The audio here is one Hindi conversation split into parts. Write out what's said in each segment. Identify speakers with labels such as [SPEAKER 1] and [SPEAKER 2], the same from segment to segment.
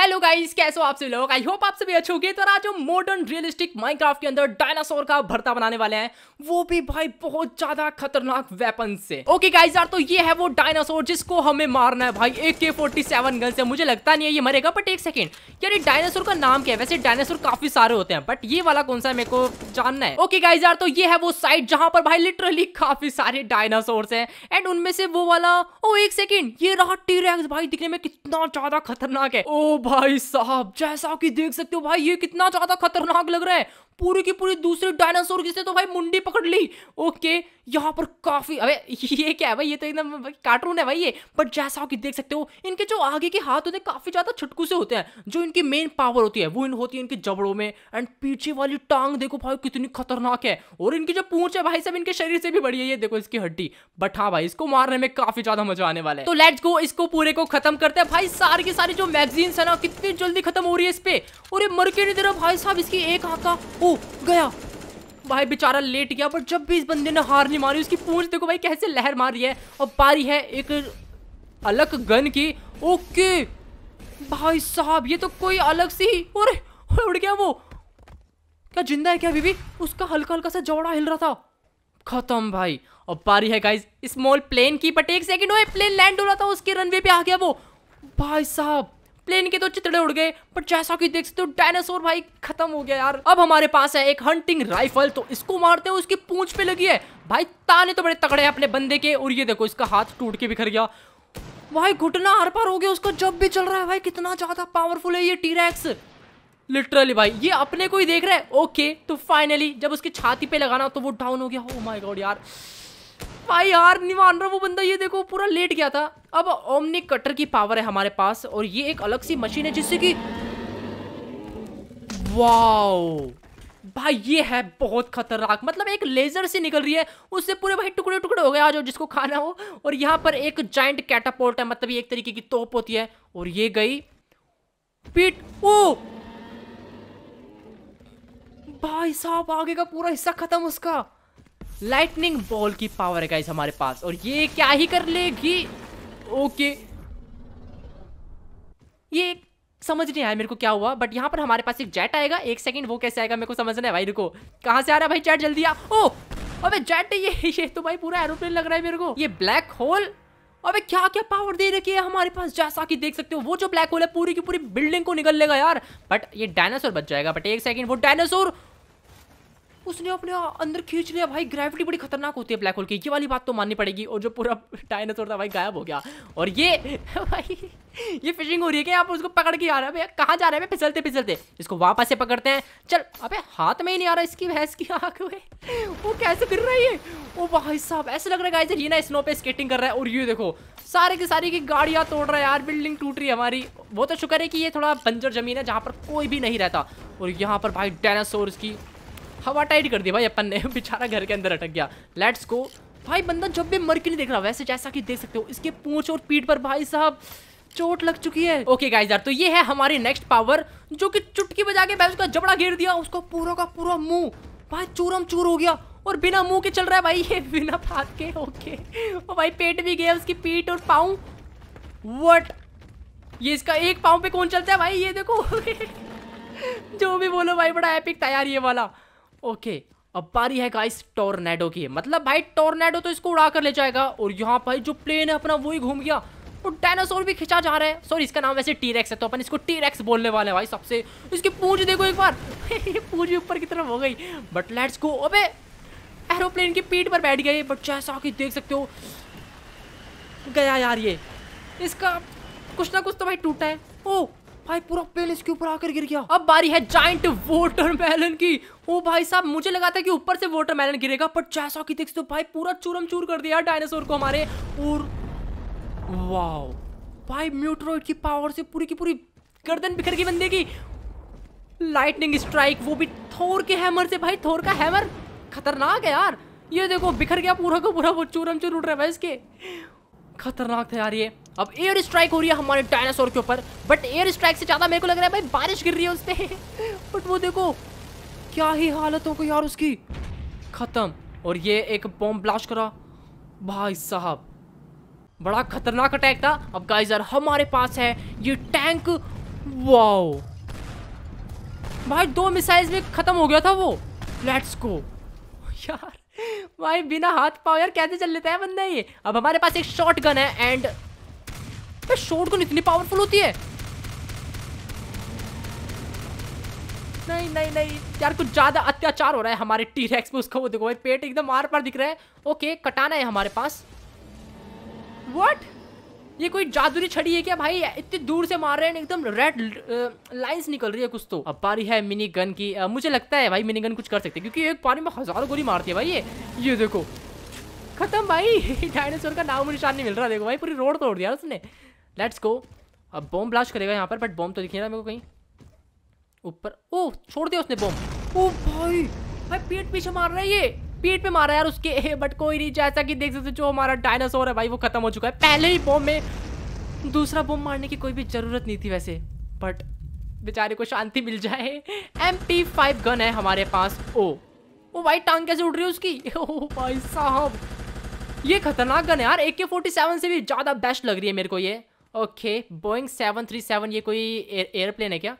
[SPEAKER 1] हेलो गाइस कैसे हो आप सभी लोग आई होप आप सभी अच्छे होंगे तो आज जो मॉडर्न रियलिस्टिक माइनक्राफ्ट के अंदर डायनासोर का भरता बनाने वाले हैं वो भी भाई बहुत ज्यादा खतरनाक वेपन से ओके गाइस यार तो ये है वो डायनासोर जिसको हमें मारना है भाई ए के फोर्टी सेवन गन से मुझे लगता नहीं है ये मरेगा बट एक सेकेंड यार डायनासोर का नाम क्या है वैसे डायनासोर काफी सारे होते हैं बट ये वाला कौन सा है मेरे को जानना है ओके गाइज यार तो ये है वो साइट जहां पर भाई लिटरली काफी सारे डायनासोर है एंड उनमें से वो वाला ओ oh, एक सेकेंड ये रहा टी भाई दिखने में कितना ज्यादा खतरनाक है ओ oh, भाई साहब जैसा कि देख सकते हो भाई ये कितना ज्यादा खतरनाक लग रहा है पूरी की पूरी दूसरे डायनासोर जिसने तो भाई मुंडी पकड़ ली ओके यहाँ पर काफ़ी अबे ये क्या है भाई ये तो एकदम कार्टून है भाई ये बट जैसा कि देख सकते हो इनके जो आगे के हाथ होते हैं काफ़ी ज़्यादा छुटकू से होते हैं जो इनकी मेन पावर होती है वो इन होती है इनके जबड़ों में एंड पीछे वाली टांग देखो भाई कितनी खतरनाक है और इनकी जो पूछ है भाई सब इनके शरीर से भी बड़ी है ये देखो इसकी हड्डी बट हाँ भाई इसको मारने में काफ़ी ज़्यादा मजा आने वाला है तो लेट्स गो इसको पूरे को खत्म करते हैं भाई सारी की सारी जो मैगजीन है ना कितनी जल्दी खत्म हो रही है इस पे और ये मर के नहीं दे रहा भाई साहब इसकी एक आका का ओ गया भाई बेचारा लेट गया पर जब भी इस बंदे ने हार नहीं मारी उसकी पूंछ देखो भाई कैसे लहर मार रही है और पारी है एक अलग गन की ओके भाई साहब ये तो कोई अलग सी और उड़ गया वो क्या जिंदा है क्या बीबी उसका हल्का हल्का सा जोड़ा हिल रहा था खत्म भाई और पारी है गाइज स्मॉल प्लेन की बट एक सेकंड हुए प्लेन लैंड हो रहा था उसके रनवे पे आ गया वो भाई साहब प्लेन के तो चितड़े उड़ गए पर जैसा कि देख सकते हो डायनासोर भाई खत्म हो गया यार अब हमारे पास है एक हंटिंग राइफल तो इसको मारते हो उसकी पूंछ पे लगी है भाई ताने तो बड़े तगड़े हैं अपने बंदे के और ये देखो इसका हाथ टूट के बिखर गया भाई घुटना हर पार हो गया उसका जब भी चल रहा है भाई कितना ज्यादा पावरफुल है ये टीरैक्स लिटरली भाई ये अपने को ही देख रहा है ओके तो फाइनली जब उसकी छाती पे लगाना तो वो डाउन हो गया हो माय गॉड यार भाई यार नहीं मान रहा वो बंदा ये देखो पूरा लेट गया था अब ओमनी कटर की पावर है हमारे पास और ये एक अलग सी मशीन है जिससे कि वाओ भाई ये है बहुत खतरनाक मतलब एक लेजर से निकल रही है उससे पूरे भाई टुकड़े टुकड़े हो गए आज जिसको खाना हो और यहाँ पर एक जॉइंट कैटापोर्ट है मतलब ये एक तरीके की तोप होती है और ये गई पीट ओ भाई साहब आगे का पूरा हिस्सा खत्म उसका लाइटनिंग बॉल की पावर है गाइस हमारे पास और ये क्या ही कर लेगी ओके ये समझ नहीं आया मेरे को क्या हुआ बट यहाँ पर हमारे पास एक जेट आएगा एक सेकंड वो कैसे आएगा मेरे को समझना है भाई रुको कहाँ से आ रहा है भाई जेट जल्दी आ ओ अबे जेट ये ये तो भाई पूरा एरोप्लेन लग रहा है मेरे को ये ब्लैक होल अबे क्या क्या पावर दे रखी है हमारे पास जैसा कि देख सकते हो वो जो ब्लैक होल है पूरी की पूरी बिल्डिंग को निकल लेगा यार बट ये डायनासोर बच जाएगा बट एक सेकंड वो डायनासोर उसने अपने अंदर खींच लिया भाई ग्रेविटी बड़ी खतरनाक होती है ब्लैक होल की ये वाली बात तो माननी पड़ेगी और जो पूरा डायनासोर था भाई गायब हो गया और ये भाई ये फिशिंग हो रही है कि आप उसको पकड़ के आ रहा है भैया कहाँ जा रहे हैं फिसलते फिसलते इसको वापस से पकड़ते हैं चल अबे हाथ में ही नहीं आ रहा इसकी भैंस की आँख में वो कैसे गिर रही है ओ भाई साहब ऐसे लग रहा है ये ना स्नो पे स्केटिंग कर रहा है और ये देखो सारे के सारे की गाड़ियाँ तोड़ रहा है यार बिल्डिंग टूट रही है हमारी वो तो शुक्र है कि ये थोड़ा बंजर जमीन है जहाँ पर कोई भी नहीं रहता और यहाँ पर भाई डायनासोर की हवा टाइट कर दी भाई अपन ने बेचारा घर के अंदर अटक गया लेट्स गो भाई बंदा जब भी मर के नहीं देख रहा वैसे जैसा कि देख सकते हो इसके पूछ और पीठ पर भाई साहब चोट लग चुकी है ओके okay, गाइस यार तो ये है हमारी नेक्स्ट पावर जो कि चुटकी बजा के भाई उसका जबड़ा घेर दिया उसको पूरा का पूरा मुंह भाई चूरम चूर हो गया और बिना मुंह के चल रहा है भाई ये बिना हाथ के ओके okay. भाई पेट भी गया उसकी पीट और पाँव वट ये इसका एक पाँव पे कौन चलता है भाई ये देखो जो भी बोलो भाई बड़ा एपिक तैयार ये वाला ओके अब पारी है गाइस टोर्नेडो की मतलब भाई टोर्नेडो तो इसको उड़ा कर ले जाएगा और यहाँ पर जो प्लेन है अपना वही घूम गया और डायनासोर भी खिंचा जा रहा है सॉरी इसका नाम वैसे टीरेक्स है तो अपन इसको टीरेक्स बोलने वाले भाई सबसे इसकी पूंछ देखो एक बार ये पूंछ ऊपर की तरफ हो गई बट लेट्स गो अबे एरोप्लेन की पीठ पर बैठ गई बट जैसा कि देख सकते हो गया यार ये इसका कुछ ना कुछ तो भाई टूटा है ओ भाई पूरा पेड़ इसके ऊपर आकर गिर गया अब बारी है जाइंट वाटरमेलन की ओ भाई साहब मुझे लगा था कि ऊपर से वोटर वाटरमेलन गिरेगा पर जैसा की देख तो भाई पूरा चूरम चूर कर दिया डायनासोर को हमारे और वाओ भाई म्यूट्रोइड की पावर से पूरी की पूरी गर्दन बिखर गई बंदे की लाइटनिंग स्ट्राइक वो भी थोर के हैमर से भाई थोर का हैमर खतरनाक है यार ये देखो बिखर गया पूरा को पूरा वो चूरम चूर उड़ रहा है भाई इसके खतरनाक था यार ये अब एयर स्ट्राइक हो रही है हमारे डायनासोर के ऊपर बट एयर स्ट्राइक से ज़्यादा मेरे को लग रहा है भाई बारिश गिर रही है उस पर बट वो देखो क्या ही हालत हो गई यार उसकी ख़त्म और ये एक बॉम्ब ब्लास्ट करा भाई साहब बड़ा खतरनाक अटैक था अब गाइजर हमारे पास है ये टैंक वाओ भाई दो मिसाइल में ख़त्म हो गया था वो लेट्स गो यार भाई बिना हाथ पाओ यार कैसे चल लेता है बंदा ये अब हमारे पास एक शॉर्ट गन है एंड शॉर्ट गन इतनी पावरफुल होती है नहीं नहीं नहीं यार कुछ ज़्यादा अत्याचार हो रहा है हमारे टी रेक्स में उसको वो देखो भाई पेट एकदम आर पर दिख रहा है ओके कटाना है हमारे पास व्हाट ये कोई जादुरी छड़ी है क्या भाई इतनी दूर से मार रहे हैं एकदम रेड लाइंस निकल रही है कुछ तो अब पारी है मिनी गन की आ, मुझे लगता है भाई मिनी गन कुछ कर सकते क्योंकि एक पारी में हजारों गोली मारती है भाई ये ये देखो खत्म भाई डायनासोर का नाम निशान नहीं मिल रहा देखो भाई पूरी रोड तोड़ दिया उसने लेट्स गो अब बॉम ब्लास्ट करेगा यहाँ पर बट बॉम्ब तो दिखेगा मेरे को कहीं ऊपर ओह छोड़ दिया उसने बॉम्ब ओ भाई भाई पेट पीछे मार रहा है ये पीठ पे मारा यार उसके बट कोई नहीं जैसा कि देख सकते जो हमारा डायनासोर है भाई वो खत्म हो चुका है पहले ही बॉम्ब में दूसरा बॉम्ब मारने की कोई भी ज़रूरत नहीं थी वैसे बट बेचारे को शांति मिल जाए एम पी फाइव गन है हमारे पास ओ वो भाई टांग कैसे उड़ रही है उसकी ओ भाई साहब ये खतरनाक गन है यार ए के फोर्टी सेवन से भी ज़्यादा बेस्ट लग रही है मेरे को ये okay Boeing seven three seven ये कोई एयरप्लेन है क्या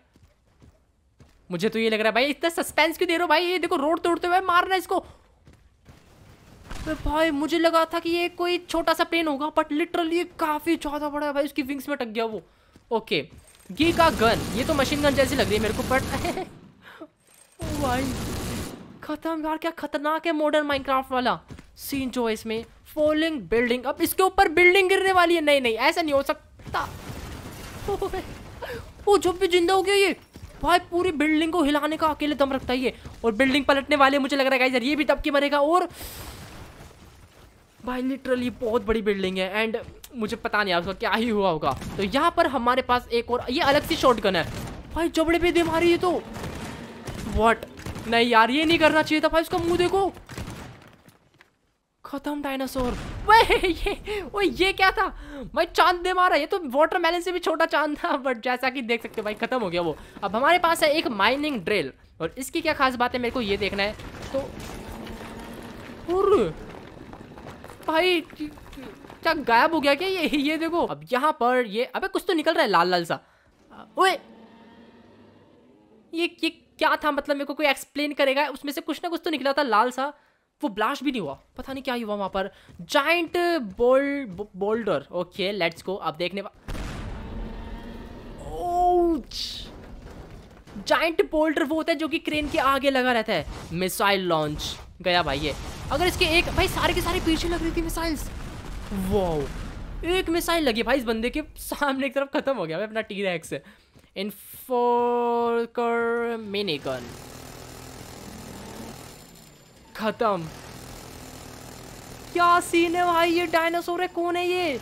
[SPEAKER 1] मुझे तो ये लग रहा है भाई इतना सस्पेंस क्यों दे रहे हो भाई ये देखो रोड तोड़ते हुए मारना इसको भाई मुझे लगा था कि ये कोई छोटा सा प्लेन होगा बट लिटरली काफ़ी ज़्यादा बड़ा है भाई उसकी विंग्स में टक गया वो ओके गी का गन ये तो मशीन गन जैसी लग रही है मेरे को बट oh भाई खत्म यार क्या खतरनाक है मॉडर्न माइनक्राफ्ट वाला सीन जो है इसमें फॉलिंग बिल्डिंग अब इसके ऊपर बिल्डिंग गिरने वाली है नहीं नहीं ऐसा नहीं हो सकता वो जब भी जिंदा हो गया ये भाई पूरी बिल्डिंग को हिलाने का अकेले दम रखता है ये और बिल्डिंग पलटने वाले मुझे लग रहा है ये भी तब के मरेगा और भाई लिटरली बहुत बड़ी बिल्डिंग है एंड मुझे पता नहीं उसका क्या ही हुआ होगा तो यहाँ पर हमारे पास एक और ये अलग सी शॉर्ट है भाई जबड़े पे दे मारी ये तो वट नहीं यार ये नहीं करना चाहिए था भाई उसका मुंह देखो खत्म डायनासोर ये वो ये क्या था भाई चांद दे मारा ये तो वाटरमेलन से भी छोटा चांद था बट जैसा कि देख सकते हो भाई खत्म हो गया वो अब हमारे पास है एक माइनिंग ड्रिल और इसकी क्या खास बात है मेरे को ये देखना है तो भाई क्या गायब हो गया क्या ये ये देखो अब यहाँ पर ये अबे कुछ तो निकल रहा है लाल लाल सा ओए ये ये क्या था मतलब मेरे को कोई एक्सप्लेन करेगा उसमें से कुछ ना कुछ तो निकला था लाल सा वो ब्लास्ट भी नहीं हुआ पता नहीं क्या हुआ वहाँ पर giant bold boulder okay let's को अब देखने जाइंट बोल्डर वो होता है जो कि क्रेन के आगे लगा रहता है मिसाइल लॉन्च गया भाई ये अगर इसके एक भाई सारे के सारे पीछे लग रही थी मिसाइल्स वो एक मिसाइल लगी भाई इस बंदे के सामने की तरफ खत्म हो गया भाई अपना टी रैक्स इन्फोकर मिनीगन खत्म क्या सीन है भाई ये डायनासोर है कौन है ये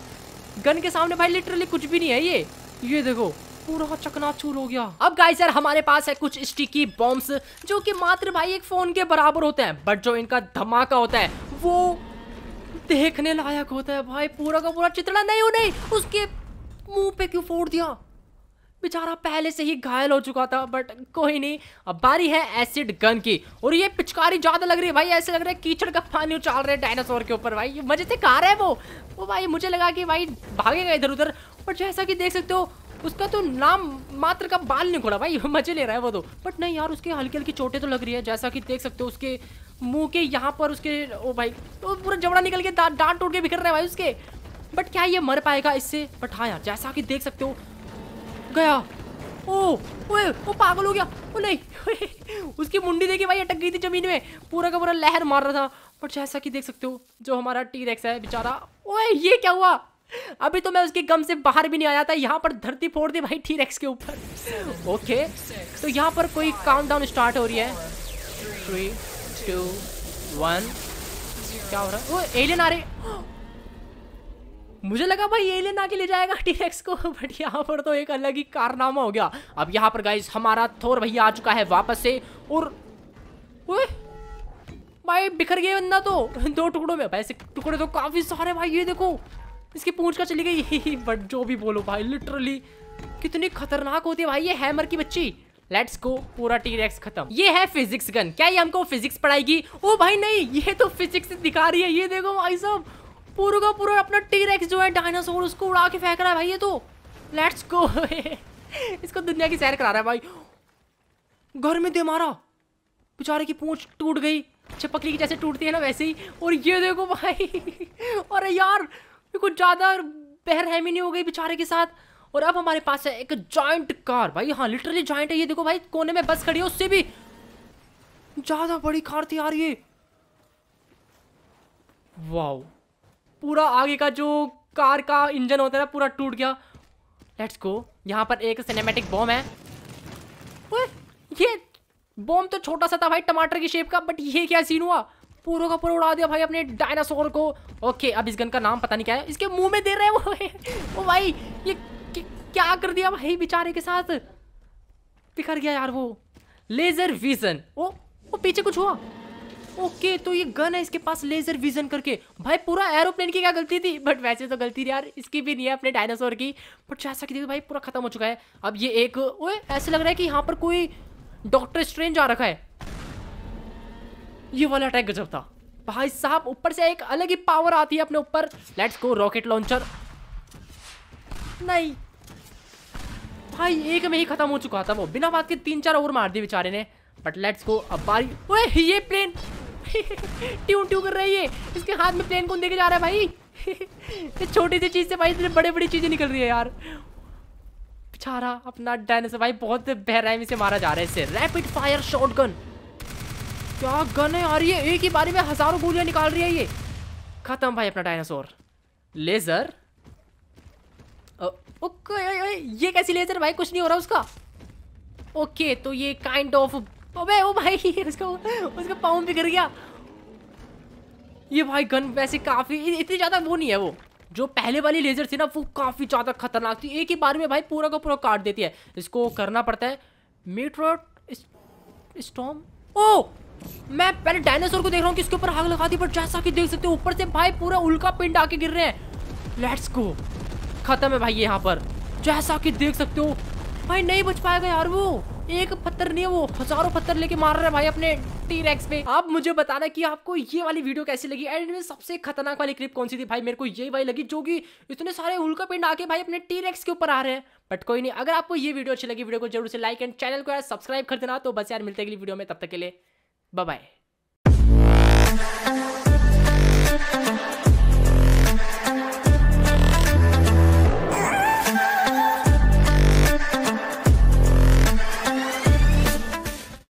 [SPEAKER 1] गन के सामने भाई लिटरली कुछ भी नहीं है ये ये देखो पूरा चकनाचूर हो गया अब गाइस यार हमारे पास है कुछ स्टिकी बॉम्ब जो कि मात्र भाई एक फोन के बराबर होते हैं बट जो इनका धमाका होता है वो देखने लायक होता है भाई पूरा का पूरा चित्रा नहीं हो नहीं उसके मुंह पे क्यों फोड़ दिया बेचारा पहले से ही घायल हो चुका था बट कोई नहीं अब बारी है एसिड गन की और ये पिचकारी ज़्यादा लग रही है भाई ऐसे लग रहा है कीचड़ का पानी उछाल रहे हैं डायनासोर के ऊपर भाई मज़े से कहा रहे वो वो भाई मुझे लगा कि भाई भागेगा इधर उधर और जैसा कि देख सकते हो उसका तो नाम मात्र का बाल नहीं खोड़ा भाई मजे ले रहा है वो तो बट नहीं यार उसके हल्की हल्की चोटें तो लग रही है जैसा कि देख सकते हो उसके मुंह के यहाँ पर उसके ओ भाई तो पूरा जबड़ा निकल के दांत डांट टूट के बिखर रहा है भाई उसके बट क्या ये मर पाएगा इससे बट हाँ यार जैसा कि देख सकते हो गया ओ ओए ओ पागल हो गया ओ नहीं उसकी मुंडी देखी भाई अटक गई थी जमीन में पूरा का पूरा लहर मार रहा था बट जैसा कि देख सकते हो जो हमारा टी रेक्स है बेचारा ओए ये क्या हुआ अभी तो मैं उसके गम से बाहर भी नहीं आया था यहाँ पर धरती फोड़ दी भाई टीरेक्स के ऊपर ओके तो यहाँ पर कोई काउंटडाउन स्टार्ट हो रही है थ्री टू वन क्या हो रहा है वो एलियन आ रहे मुझे लगा भाई एलियन आके ले जाएगा टीरेक्स को बट यहाँ पर तो एक अलग ही कारनामा हो गया अब यहाँ पर गाइज हमारा थोर भैया आ चुका है वापस से और ओए भाई बिखर गए बंदा तो दो टुकड़ों में भाई टुकड़े तो काफी सारे भाई ये देखो इसकी पूछ का चली गई बट जो भी बोलो भाई लिटरली कितनी खतरनाक होती है भाई ये हैमर की बच्ची लेट्स गो पूरा टी रेक्स खत्म ये है फिजिक्स गन क्या ये हमको फिजिक्स पढ़ाएगी ओ भाई नहीं ये तो फिजिक्स दिखा रही है ये देखो भाई साहब पूरा का पूरा अपना टी रेक्स जो है डायनासोर उसको उड़ा के फेंक रहा है भाई ये तो लेट्स गो इसको दुनिया की सैर करा रहा है भाई घर में दे मारा बेचारे की पूछ टूट गई छपकली की जैसे टूटती है ना वैसे ही और ये देखो भाई अरे यार ये कुछ ज़्यादा बहरहमी नहीं हो गई बेचारे के साथ और अब हमारे पास है एक जॉइंट कार भाई हाँ लिटरली जॉइंट है ये देखो भाई कोने में बस खड़ी है उससे भी ज़्यादा बड़ी कार थी यार ये वाओ पूरा आगे का जो कार का इंजन होता है ना पूरा टूट गया लेट्स गो यहाँ पर एक सिनेमेटिक बॉम्ब है ये बॉम्ब तो छोटा सा था भाई टमाटर की शेप का बट ये क्या सीन हुआ पूरा का पूरा उड़ा दिया भाई अपने डायनासोर को ओके अब इस गन का नाम पता नहीं क्या है इसके मुंह में दे रहे हैं वो है। ओ भाई ये क्या कर दिया भाई बेचारे के साथ बिखर गया यार वो लेजर विजन ओ वो पीछे कुछ हुआ ओके तो ये गन है इसके पास लेजर विजन करके भाई पूरा एरोप्लेन की क्या गलती थी बट वैसे तो गलती थी यार इसकी भी नहीं है अपने डायनासोर की बट जैसा कि देखो भाई पूरा खत्म हो चुका है अब ये एक ओए ऐसे लग रहा है कि यहाँ पर कोई डॉक्टर स्ट्रेंज आ रखा है ये वाला अटैक गजब था भाई साहब ऊपर से एक अलग ही पावर आती है अपने ऊपर लेट्स गो रॉकेट लॉन्चर नहीं भाई एक में ही खत्म हो चुका था वो बिना बात के तीन चार ओवर मार दिए बेचारे ने बट लेट्स गो अब बारी ओए ये प्लेन ट्यू ट्यू कर रही है इसके हाथ में प्लेन कौन देखे जा रहा है भाई छोटी सी चीज से भाई इतनी बड़ी बड़ी चीजें निकल रही है यार बेचारा अपना डायनासोर भाई बहुत बेरहमी से मारा जा रहा है इसे रैपिड फायर शॉटगन क्या गन है यार ये एक ही बारी में हजारों गोलियां निकाल रही है ये खत्म भाई अपना डायनासोर लेजर ओके ये कैसी लेजर भाई कुछ नहीं हो रहा उसका ओके तो ये काइंड ऑफ अबे ओ भाई उसका उसका पाउंड भी गिर गया ये भाई गन वैसे काफ़ी इतनी ज़्यादा वो नहीं है वो जो पहले वाली लेजर थी ना वो काफ़ी ज़्यादा खतरनाक थी एक ही बार में भाई पूरा का पूरा काट देती है इसको करना पड़ता है मीट्रोट स्टॉम ओ मैं पहले डायनासोर को देख रहा हूँ किसके ऊपर आग लगा दी पर जैसा कि देख सकते हो ऊपर से भाई पूरा उल्का पिंड आके गिर रहे हैं लेट्स गो खत्म है भाई यहाँ पर जैसा कि देख सकते हो भाई नहीं बच पाएगा यार वो एक पत्थर नहीं है वो हजारों पत्थर लेके मार रहे हैं भाई अपने टी रेक्स पे आप मुझे बताना कि आपको ये वाली वीडियो कैसी लगी एंड में सबसे खतरनाक वाली क्लिप कौन सी थी भाई मेरे को ये वाली लगी जो कि इतने सारे उल्का पिंड आके भाई अपने टी रेक्स के ऊपर आ रहे हैं बट कोई नहीं अगर आपको ये वीडियो अच्छी लगी वीडियो को जरूर से लाइक एंड चैनल को यार सब्सक्राइब कर देना तो बस यार मिलते अगली वीडियो में तब तक के लिए Bye bye.